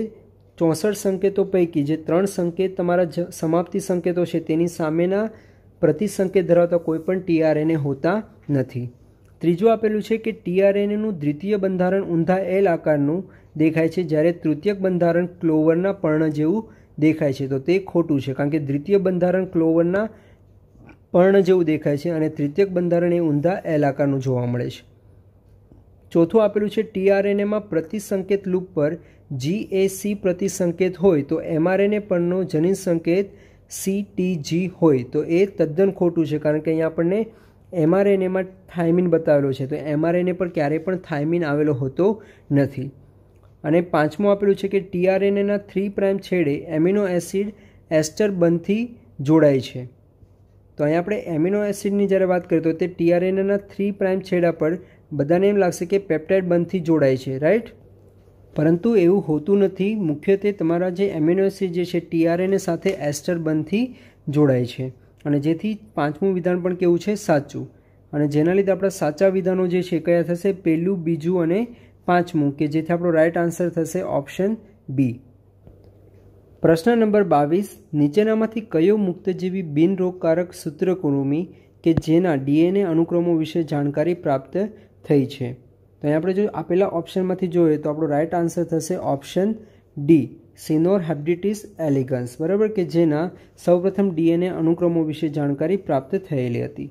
[SPEAKER 1] ચોસઠ સંકેતો પૈકી જે ત્રણ સંકેત તમારા સમાપ્તિ સંકેતો છે તેની સામેના પ્રતિસંકેત ધરાવતા કોઈપણ ટીઆરએનએ હોતા નથી ત્રીજું આપેલું છે કે ટીઆરએનએનું દ્વિતીય બંધારણ ઊંધા એલ આકારનું દેખાય છે જ્યારે તૃતીયક બંધારણ ક્લોવરના પર્ણ જેવું દેખાય છે તો તે ખોટું છે કારણ કે દ્વિતીય બંધારણ ક્લોવરના પર્ણ જેવું દેખાય છે અને તૃતીયક બંધારણ એ ઊંધા એલ આકારનું જોવા મળે છે ચોથું આપેલું છે ટીઆરએનએમાં પ્રતિસંકેત લૂપ પર જીએસી પ્રતિ સંકેત હોય તો એમઆરએનએ પરનો જનીન સંકેત સી સીટીજી હોય તો એ તદ્દન ખોટું છે કારણ કે અહીંયા આપણને એમઆરએનએમાં થાઇમિન બતાવેલો છે તો એમઆરએનએ પર ક્યારેય પણ થાઇમિન આવેલો હોતો નથી અને પાંચમું આપેલું છે કે ટીઆરએનએના થ્રી પ્રાઇમ છેડે એમિનો એસિડ એસ્ટર બનથી જોડાય છે તો અહીંયા આપણે એમિનો એસિડની જ્યારે વાત કરીએ તો તે ટીઆરએનએના થ્રી પ્રાઇમ છેડા પર બધાને એમ લાગશે કે પેપ્ટાઇડ બનથી જોડાય છે રાઈટ પરંતુ એવું હોતું નથી મુખ્યત્વે તમારા જે એમિનો જે છે ટીઆરએનએ સાથે એસ્ટર બંધથી જોડાય છે અને જેથી પાંચમું વિધાન પણ કેવું છે સાચું અને જેના લીધે આપણા સાચા વિધાનો જે છે કયા થશે પહેલું બીજું અને પાંચમું કે જેથી આપણો રાઇટ આન્સર થશે ઓપ્શન બી પ્રશ્ન નંબર બાવીસ નીચેનામાંથી કયો મુક્તજીવી બિનરોગકારક સૂત્રકૃમિ કે જેના ડીએનએ અનુક્રમો વિશે જાણકારી પ્રાપ્ત થઈ છે તો અહીં આપણે જો આપેલા ઓપ્શનમાંથી જોઈએ તો આપણો રાઇટ આન્સર થશે option D Caenorhabditis elegans બરાબર કે જેના સૌપ્રથમ ડીએનએ અનુક્રમો વિશે જાણકારી પ્રાપ્ત થયેલી હતી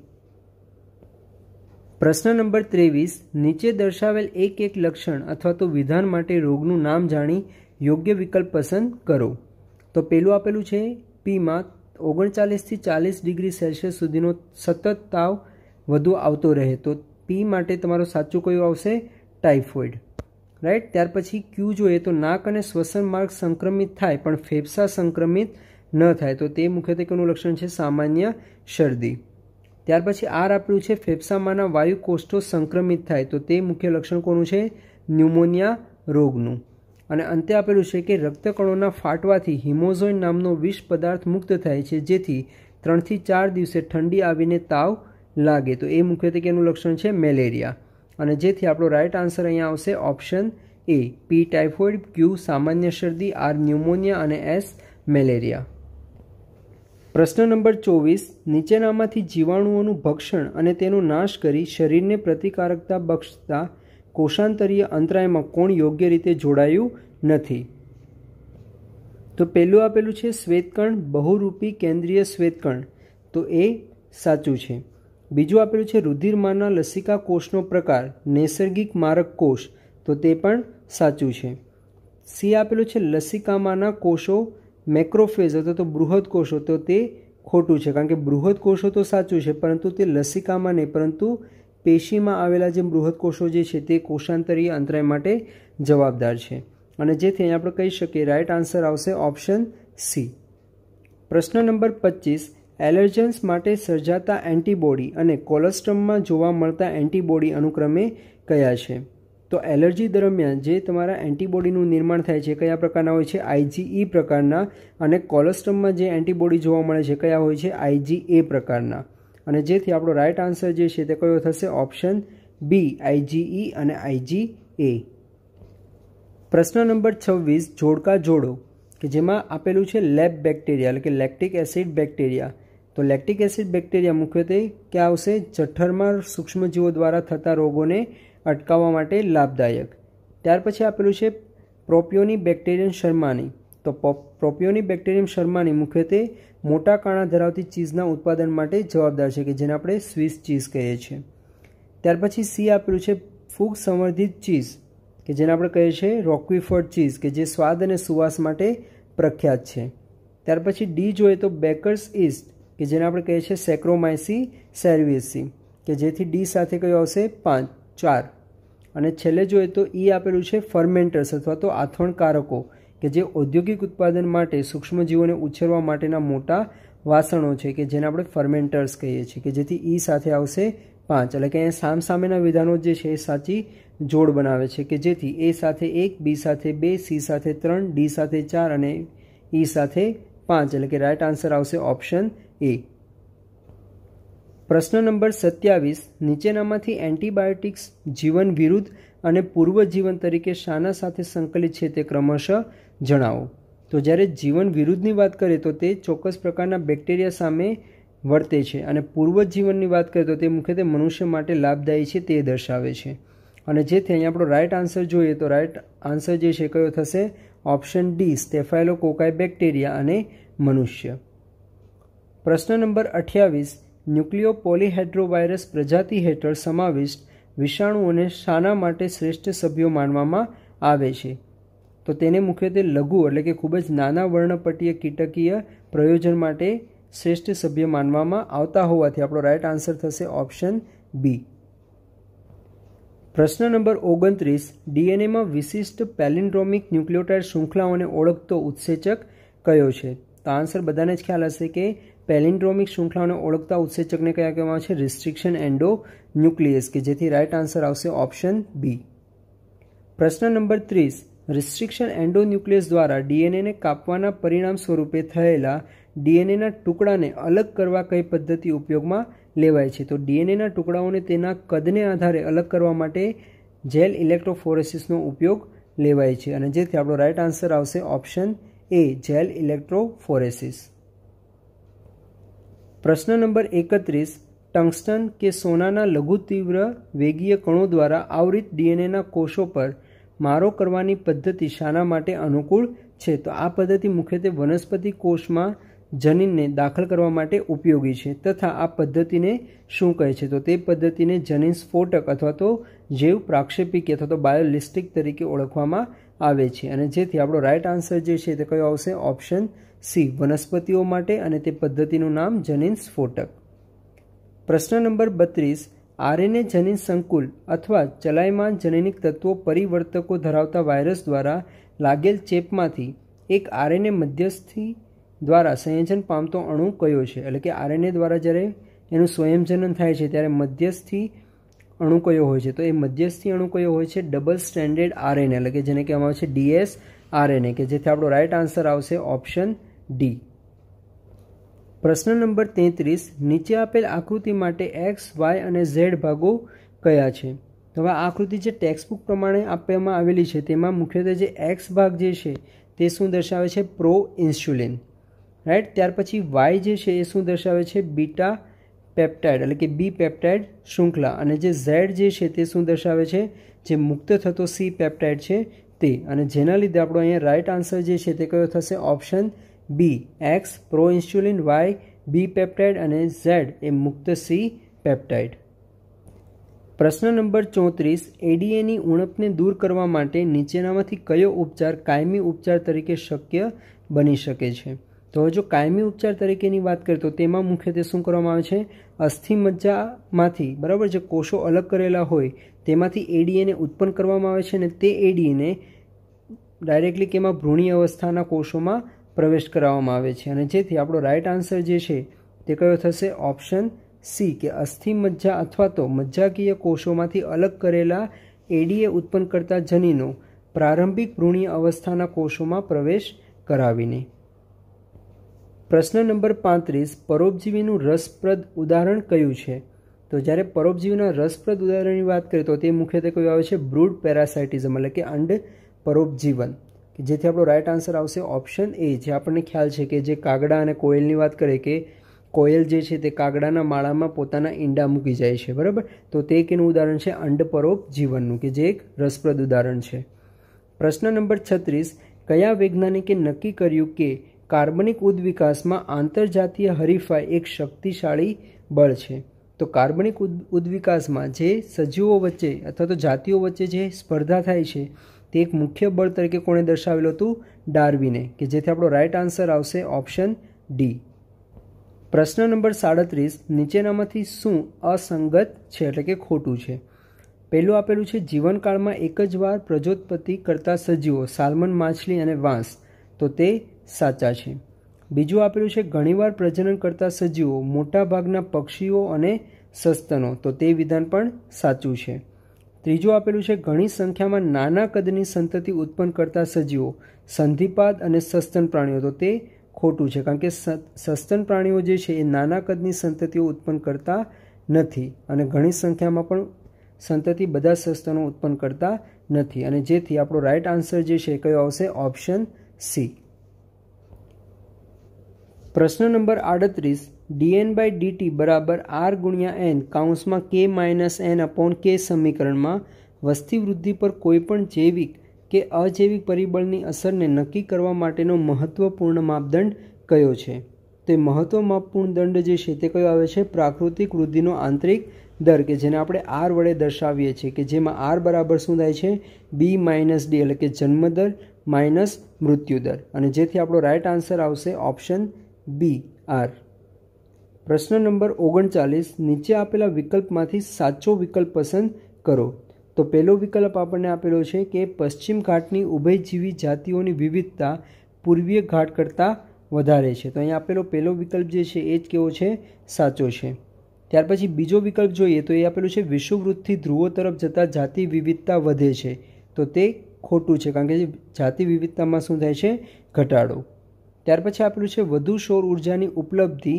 [SPEAKER 1] પ્રશ્ન નંબર ત્રેવીસ નીચે દર્શાવેલ એક એક લક્ષણ અથવા તો વિધાન માટે રોગનું નામ જાણી યોગ્ય વિકલ્પ પસંદ કરો તો પેલું આપેલું છે પીમાં ઓગણચાલીસથી ચાલીસ ડિગ્રી સેલ્સિયસ સુધીનો સતત તાવ વધુ આવતો રહે તો પી માટે તમારો સાચું કયું આવશે ટાઇફોઇડ રાઈટ ત્યાર પછી ક્યુ જોઈએ તો નાક અને શ્વસન માર્ગ સંક્રમિત થાય પણ ફેફસા સંક્રમિત ન થાય તો તે મુખ્યત્વે કોનું લક્ષણ છે સામાન્ય શરદી ત્યાર પછી આર આપ્યું છે ફેફસામાંના વાયુ કોષ્ઠો સંક્રમિત થાય તો તે મુખ્ય લક્ષણ કોનું છે ન્યુમોનિયા રોગનું અને અંતે આપેલું છે કે રક્તકણોના ફાટવાથી હિમોઝોઇન નામનો વિષ પદાર્થ મુક્ત થાય છે જેથી ત્રણથી ચાર દિવસે ઠંડી આવીને તાવ લાગે તો એ મુખ્યત્વે એનું લક્ષણ છે મેલેરિયા અને જેથી આપણો રાઇટ આન્સર અહીંયા આવશે ઓપ્શન એ પી ટાઇફોઇડ ક્યુ સામાન્ય શરદી આર ન્યુમોનિયા અને એસ મેલેરિયા પ્રશ્ન નંબર ચોવીસ નીચેનામાંથી જીવાણુઓનું ભક્ષણ અને તેનો નાશ કરી શરીરને પ્રતિકારકતા બક્ષતા કોષાંતરીય અંતરાયમાં કોણ યોગ્ય રીતે જોડાયું નથી તો પહેલું આપેલું છે શ્વેતકણ બહુરૂપી કેન્દ્રીય શ્વેતકણ તો એ સાચું છે બીજું આપેલું છે રુધિરમાંના લસિકા કોષનો પ્રકાર નૈસર્ગિક મારક કોષ તો તે પણ સાચું છે સી આપેલું છે લસિકામાંના કોષો મેક્રોફેઝ અથવા તો બૃહદ કોષો તો તે ખોટું છે કારણ કે બૃહદ કોષો તો સાચું છે પરંતુ તે લસિકામાં નહીં પરંતુ પેશીમાં આવેલા જે બૃહદ કોષો જે છે તે કોષાંતરીય અંતરાય માટે જવાબદાર છે અને જેથી આપણે કહી શકીએ રાઇટ આન્સર આવશે ઓપ્શન સી પ્રશ્ન નંબર પચીસ એલર્જન્સ માટે સર્જાતા એન્ટીબોડી અને કોલેસ્ટ્રમમાં જોવા મળતા એન્ટીબોડી અનુક્રમે કયા છે તો એલર્જી દરમિયાન જે તમારા એન્ટીબોડીનું નિર્માણ થાય છે કયા પ્રકારના હોય છે આઈજીઈ પ્રકારના અને કોલેસ્ટ્રમમાં જે એન્ટીબોડી જોવા મળે છે કયા હોય છે આઈજીએ પ્રકારના અને જેથી આપણો રાઇટ આન્સર જે છે તે કયો થશે ઓપ્શન બી આઈજીઈ અને આઈજીએ પ્રશ્ન નંબર છવ્વીસ જોડકા જોડો કે જેમાં આપેલું છે લેબ બેક્ટેરિયા એટલે કે લેક્ટિક એસિડ બેક્ટેરિયા તો લેક્ટિક એસિડ બેક્ટેરિયા મુખ્યત્વે ક્યાં આવશે જઠ્ઠરમાં સૂક્ષ્મજીવો દ્વારા થતા રોગોને અટકાવવા માટે લાભદાયક ત્યાર પછી આપેલું છે પ્રોપિયોની બેક્ટેરિયમ શર્માની તો પ્રોપિયોની બેક્ટેરિયમ શર્માની મુખ્યત્વે મોટા કાણા ધરાવતી ચીઝના ઉત્પાદન માટે જવાબદાર છે કે જેને આપણે સ્વિસ ચીઝ કહીએ છીએ ત્યાર પછી સી આપેલું છે ફૂગ સંવર્ધિત ચીઝ કે જેને આપણે કહીએ છીએ રોકવીફર્ડ ચીઝ કે જે સ્વાદ અને સુવાસ માટે પ્રખ્યાત છે ત્યાર પછી ડી જોઈએ તો બેકર્સ ઇસ્ટ કે જેને આપણે કહીએ છીએ સેક્રોમાઇસી સેર્વિસી કે જેથી ડી સાથે કયો આવશે પાંચ ચાર અને છેલ્લે જોઈએ તો ઈ આપેલું છે ફર્મેન્ટર્સ અથવા તો આથોણકારકો કે જે ઔદ્યોગિક ઉત્પાદન માટે સૂક્ષ્મજીવોને ઉછેરવા માટેના મોટા વાસણો છે કે જેને આપણે ફર્મેન્ટર્સ કહીએ છીએ કે જેથી ઈ સાથે આવશે પાંચ એટલે કે અહીંયા સામ સામેના વિધાનો જે છે એ સાચી જોડ બનાવે છે કે જેથી એ સાથે એક બી સાથે બે સી સાથે ત્રણ ડી સાથે ચાર અને ઈ સાથે પાંચ એટલે કે રાઇટ આન્સર આવશે ઓપ્શન એ પ્રશ્ન નંબર સત્યાવીસ નીચેનામાંથી એન્ટીબાયોટિક્સ જીવન વિરુદ્ધ અને પૂર્વજીવન તરીકે શાના સાથે સંકલિત છે તે ક્રમશઃ જણાવો તો જ્યારે જીવન વિરુદ્ધની વાત કરીએ તો તે ચોક્કસ પ્રકારના બેક્ટેરિયા સામે વર્તે છે અને પૂર્વજીવનની વાત કરીએ તો તે મુખ્યત્વે મનુષ્ય માટે લાભદાયી છે તે દર્શાવે છે અને જેથી અહીં આપણો રાઇટ આન્સર જોઈએ તો રાઇટ આન્સર જે છે કયો થશે ઓપ્શન ડી સ્ટેફાઇલોકોકાઈ બેક્ટેરિયા અને મનુષ્ય પ્રશ્ન નંબર અઠ્યાવીસ ન્યુક્લિયો પોલિહેડ્રોવાયરસ પ્રજાતિ હેઠળ સમાવિષ્ટ વિષાણુઓને શાના માટે શ્રેષ્ઠ સભ્યો માનવામાં આવે છે તો તેને મુખ્યત્વે લઘુ એટલે કે ખૂબ જ નાના વર્ણપટીય કીટકીય પ્રયોજન માટે શ્રેષ્ઠ સભ્ય માનવામાં આવતા હોવાથી આપણો રાઇટ આન્સર થશે ઓપ્શન બી પ્રશ્ન નંબર ઓગણત્રીસ ડીએનએમાં વિશિષ્ટ પેલિન્ડ્રોમિક ન્યુક્લિયોટાઇડ શૃંખલાઓને ઓળખતો ઉત્સેચક કયો છે તો આન્સર બધાને જ ખ્યાલ હશે કે પેલિન્ડ્રોમિક શૃંખલાઓને ઓળખતા ઉત્સેચકને કયા કહેવામાં છે રિસ્ટ્રિક્શન એન્ડો ન્યુક્લિયસ કે જેથી રાઇટ આન્સર આવશે ઓપ્શન બી પ્રશ્ન નંબર ત્રીસ રિસ્ટ્રિક્શન એન્ડો ન્યુક્લિયસ દ્વારા ડીએનએને કાપવાના પરિણામ સ્વરૂપે થયેલા ડીએનએના ટુકડાને અલગ કરવા કઈ પદ્ધતિ ઉપયોગમાં લેવાય છે તો ડીએનએના ટુકડાઓને તેના કદને આધારે અલગ કરવા માટે જેલ ઇલેક્ટ્રોફોરેસિસનો ઉપયોગ લેવાય છે અને જેથી આપણો રાઇટ આન્સર આવશે ઓપ્શન એ જેલ ઇલેક્ટ્રોફોરેસિસ પ્રશ્ન નંબર એકત્રીસ ટંગસ્ટન કે સોનાના લઘુ તીવ્ર વેગીય કણો દ્વારા આવરિત ડીએનએના કોષો પર મારો કરવાની પદ્ધતિ શાના માટે અનુકૂળ છે તો આ પદ્ધતિ મુખ્યત્વે વનસ્પતિ કોષમાં જનીનને દાખલ કરવા માટે ઉપયોગી છે તથા આ પદ્ધતિને શું કહે છે તો તે પદ્ધતિને જનીન સ્ફોટક અથવા તો જૈવ પ્રાક્ષેપિક અથવા તો બાયોલિસ્ટિક તરીકે ઓળખવામાં આવે છે અને જેથી આપણો રાઇટ આન્સર જે છે તે કયો આવશે ઓપ્શન સી વનસ્પતિઓ માટે અને તે પદ્ધતિનું નામ જનીન સ્ફોટક પ્રશ્ન નંબર બત્રીસ આરએનએ જનીન સંકુલ અથવા ચલાયમાન જનીનિક તત્વો પરિવર્તકો ધરાવતા વાયરસ દ્વારા લાગેલ ચેપમાંથી એક આરએનએ મધ્યસ્થી દ્વારા સંયોજન પામતો અણુ કયો છે એટલે કે આરએનએ દ્વારા જ્યારે એનું સ્વયંજનન થાય છે ત્યારે મધ્યસ્થી અણુકયો હોય છે તો એ મધ્યસ્થી અણુકયો હોય છે ડબલ સ્ટેન્ડર્ડ આરએનએ એટલે કે જેને કહેવામાં આવે છે ડીએસ આરએનએ કે જેથી આપણો રાઇટ આન્સર આવશે ઓપ્શન ડી પ્રશ્ન નંબર તેત્રીસ નીચે આપેલ આકૃતિ માટે એક્સ વાય અને ઝેડ ભાગો કયા છે તો હવે આ આકૃતિ જે ટેક્સ્ટબુક પ્રમાણે આપવામાં આવેલી છે તેમાં મુખ્યત્વે જે એક્સ ભાગ જે છે તે શું દર્શાવે છે પ્રો ઇન્સ્યુલિન રાઈટ ત્યાર પછી વાય જે છે એ શું દર્શાવે છે બીટા પેપ્ટાઇડ એટલે કે બી પેપ્ટાઇડ શૃંખલા અને જે ઝેડ જે છે તે શું દર્શાવે છે જે મુક્ત થતો સી પેપ્ટાઇડ છે તે અને જેના લીધે આપણો અહીંયા રાઇટ આન્સર જે છે તે કયો થશે option B X proinsulin Y B peptide અને ઝેડ એ મુક્ત સી પેપ્ટાઇડ પ્રશ્ન નંબર ચોત્રીસ એડીએની e ઉણપને દૂર કરવા માટે નીચેનામાંથી કયો ઉપચાર કાયમી ઉપચાર તરીકે શક્ય બની શકે છે તો જો કાયમી ઉપચાર તરીકેની વાત કરીએ તો તેમાં મુખ્યત્વે શું કરવામાં આવે છે અસ્થિ મજ્જામાંથી બરાબર જે કોષો અલગ કરેલા હોય તેમાંથી એડીએને ઉત્પન્ન કરવામાં આવે છે અને તે એડીએને ડાયરેક્ટલી કેમાં ભ્રૂણી અવસ્થાના કોષોમાં પ્રવેશ કરાવવામાં આવે છે અને જેથી આપણો રાઇટ આન્સર જે છે તે કયો થશે ઓપ્શન સી કે અસ્થિમજ્જા અથવા તો મજ્જાકીય કોષોમાંથી અલગ કરેલા એડીએ ઉત્પન્ન કરતા જનીનો પ્રારંભિક ભ્રૂણી અવસ્થાના કોષોમાં પ્રવેશ કરાવીને પ્રશ્ન નંબર પાંત્રીસ પરોપજીવીનું રસપ્રદ ઉદાહરણ કયું છે તો જ્યારે પરોપજીવીના રસપ્રદ ઉદાહરણની વાત કરીએ તો તે મુખ્યત્વે કયું આવે છે બ્રૂડ પેરાસાઇટિઝમ એટલે કે અંડ પરોપજીવન કે જેથી આપણો રાઇટ આન્સર આવશે ઓપ્શન એ જે આપણને ખ્યાલ છે કે જે કાગડા અને કોયલની વાત કરે કે કોયલ જે છે તે કાગડાના માળામાં પોતાના ઈંડા મૂકી જાય છે બરાબર તો તે કેનું ઉદાહરણ છે અંડપરોપ જીવનનું કે જે એક રસપ્રદ ઉદાહરણ છે પ્રશ્ન નંબર છત્રીસ કયા વૈજ્ઞાનિકે નક્કી કર્યું કે કાર્બનિક ઉદ્વિકાસમાં આંતરજાતીય હરીફાઈ એક શક્તિશાળી બળ છે તો કાર્બનિક ઉદ્વિકાસમાં જે સજીવો વચ્ચે અથવા તો જાતિઓ વચ્ચે જે સ્પર્ધા થાય છે તે એક મુખ્ય બળ તરીકે કોણે દર્શાવેલું હતું ડાર્વિને કે જેથી આપણો રાઇટ આન્સર આવશે ઓપ્શન ડી પ્રશ્ન નંબર સાડત્રીસ નીચેનામાંથી શું અસંગત છે એટલે કે ખોટું છે પહેલું આપેલું છે જીવનકાળમાં એક જ વાર પ્રજોત્પત્તિ કરતા સજીવો સાલ્મન માછલી અને વાંસ તો તે સાચા છે બીજું આપેલું છે ઘણીવાર પ્રજનન કરતા સજીવો મોટાભાગના પક્ષીઓ અને સસ્તનો તો તે વિધાન પણ સાચું છે ત્રીજું આપેલું છે ઘણી સંખ્યામાં નાના કદની સંતતિ ઉત્પન્ન કરતા સજીવો સંધિપાદ અને સસ્તન પ્રાણીઓ તો તે ખોટું છે કારણ કે સસ્તન પ્રાણીઓ જે છે એ નાના કદની સંતતિઓ ઉત્પન્ન કરતા નથી અને ઘણી સંખ્યામાં પણ સંતતિ બધા સસ્તનો ઉત્પન્ન કરતા નથી અને જેથી આપણો રાઈટ આન્સર જે છે કયો આવશે ઓપ્શન સી પ્રશ્ન નંબર આડત્રીસ ડીએન બાય ડીટી બરાબર આર ગુણ્યા એન કાઉન્સમાં કે માઇનસ એન અપોન કે સમીકરણમાં વસ્તી વૃદ્ધિ પર કોઈપણ જૈવિક કે અજૈવિક પરિબળની અસરને નક્કી કરવા માટેનો મહત્ત્વપૂર્ણ માપદંડ કયો છે તે મહત્વ માપપૂર્ણ દંડ જે છે તે કયો આવે છે પ્રાકૃતિક વૃદ્ધિનો આંતરિક દર કે જેને આપણે આર વડે દર્શાવીએ છીએ કે જેમાં આર બરાબર શું થાય છે બી માઇનસ ડી એટલે કે જન્મદર માઇનસ મૃત્યુદર અને જેથી આપણો રાઇટ આન્સર આવશે ઓપ્શન બી આર પ્રશ્ન નંબર ઓગણચાલીસ નીચે આપેલા વિકલ્પમાંથી સાચો વિકલ્પ પસંદ કરો તો પહેલો વિકલ્પ આપણને આપેલો છે કે પશ્ચિમ ઘાટની ઉભયજીવી જાતિઓની વિવિધતા પૂર્વીય ઘાટ કરતાં વધારે છે તો અહીંયા આપેલો પહેલો વિકલ્પ જે છે એ જ કેવો છે સાચો છે ત્યાર પછી બીજો વિકલ્પ જોઈએ તો એ આપેલું છે વિશ્વવૃત્તિ ધ્રુવો તરફ જતાં જાતિ વિવિધતા વધે છે તો તે ખોટું છે કારણ કે જાતિ વિવિધતામાં શું થાય છે ઘટાડો ત્યાર પછી આપેલું છે વધુ સૌર ઉર્જાની ઉપલબ્ધિ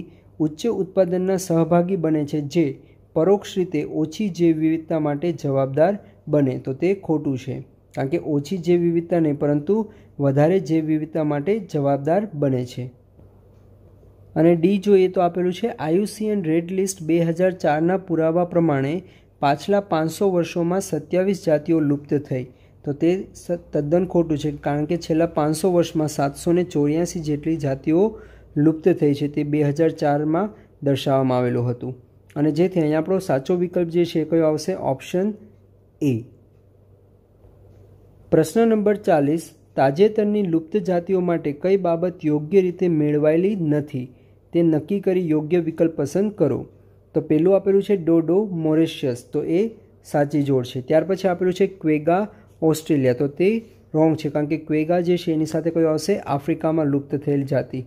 [SPEAKER 1] ઉચ્ચ ઉત્પાદનના સહભાગી બને છે જે પરોક્ષ રીતે ઓછી જૈવ વિવિધતા માટે જવાબદાર બને તો તે ખોટું છે કારણ કે ઓછી જૈવ વિવિધતા નહીં પરંતુ વધારે જૈવ વિવિધતા માટે જવાબદાર બને છે અને ડી જોઈએ તો આપેલું છે આયુસીએન રેડ લિસ્ટ બે હજાર ચારના પુરાવા પ્રમાણે પાછલા પાંચસો વર્ષોમાં સત્યાવીસ જાતિઓ લુપ્ત થઈ તો તે તદ્દન ખોટું છે કારણ કે છેલ્લા પાંચસો વર્ષમાં સાતસો ને ચોર્યાસી જેટલી જાતિઓ લુપ્ત થઈ છે તે બે હજાર ચારમાં દર્શાવવામાં આવેલું હતું અને જેથી અહીંયા આપણો સાચો વિકલ્પ જે છે કયો આવશે ઓપ્શન એ પ્રશ્ન નંબર ચાલીસ તાજેતરની લુપ્ત જાતિઓ માટે કઈ બાબત યોગ્ય રીતે મેળવાયેલી નથી તે નક્કી કરી યોગ્ય વિકલ્પ પસંદ કરો તો પહેલું આપેલું છે ડોડો મોરેશિયસ તો એ સાચી જોડ છે ત્યાર પછી આપેલું છે ક્વેગા ઓસ્ટ્રેલિયા તો તે રોંગ છે કારણ કે ક્વેગા જે છે એની સાથે કોઈ આવશે આફ્રિકામાં લુપ્ત થયેલ જાતિ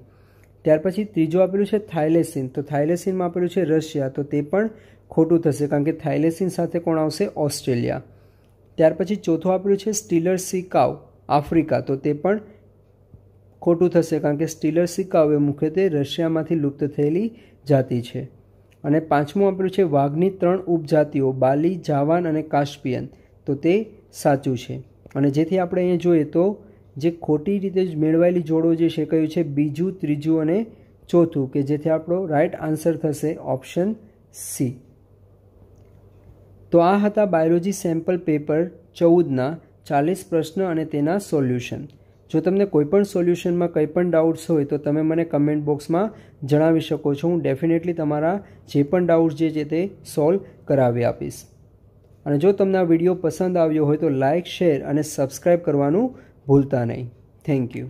[SPEAKER 1] ત્યાર પછી ત્રીજું આપેલું છે થાઇલેસિન તો થાઇલેસિનમાં આપેલું છે રશિયા તો તે પણ ખોટું થશે કારણ કે થાઇલેસિન સાથે કોણ આવશે ઓસ્ટ્રેલિયા ત્યાર પછી ચોથું આપેલું છે સ્ટીલર સિકાવ આફ્રિકા તો તે પણ ખોટું થશે કારણ કે સ્ટીલર સિકાવ એ મુખ્યત્વે રશિયામાંથી લુપ્ત થયેલી જાતિ છે અને પાંચમું આપેલું છે વાઘની ત્રણ ઉપજાતિઓ બાલી જાવાન અને કાશ્પિયન તો તે સાચું છે અને જેથી આપણે અહીંયા જોઈએ તો જે ખોટી રીતે જ મેળવાયેલી જોડો જે છે કયું છે બીજું ત્રીજું અને ચોથું કે જેથી આપણો રાઈટ આન્સર થશે ઓપ્શન સી તો આ હતા બાયોલોજી સેમ્પલ પેપર ચૌદના ચાલીસ પ્રશ્ન અને તેના સોલ્યુશન જો તમને કોઈપણ સોલ્યુશનમાં કંઈ પણ ડાઉટ્સ હોય તો તમે મને કમેન્ટ બોક્સમાં જણાવી શકો છો હું ડેફિનેટલી તમારા જે પણ ડાઉટ્સ જે છે તે સોલ્વ કરાવી આપીશ અને જો તમને આ વિડીયો પસંદ આવ્યો હોય તો લાઇક શેર અને સબસ્ક્રાઈબ કરવાનું ભૂલતા નહીં
[SPEAKER 2] થેન્ક યુ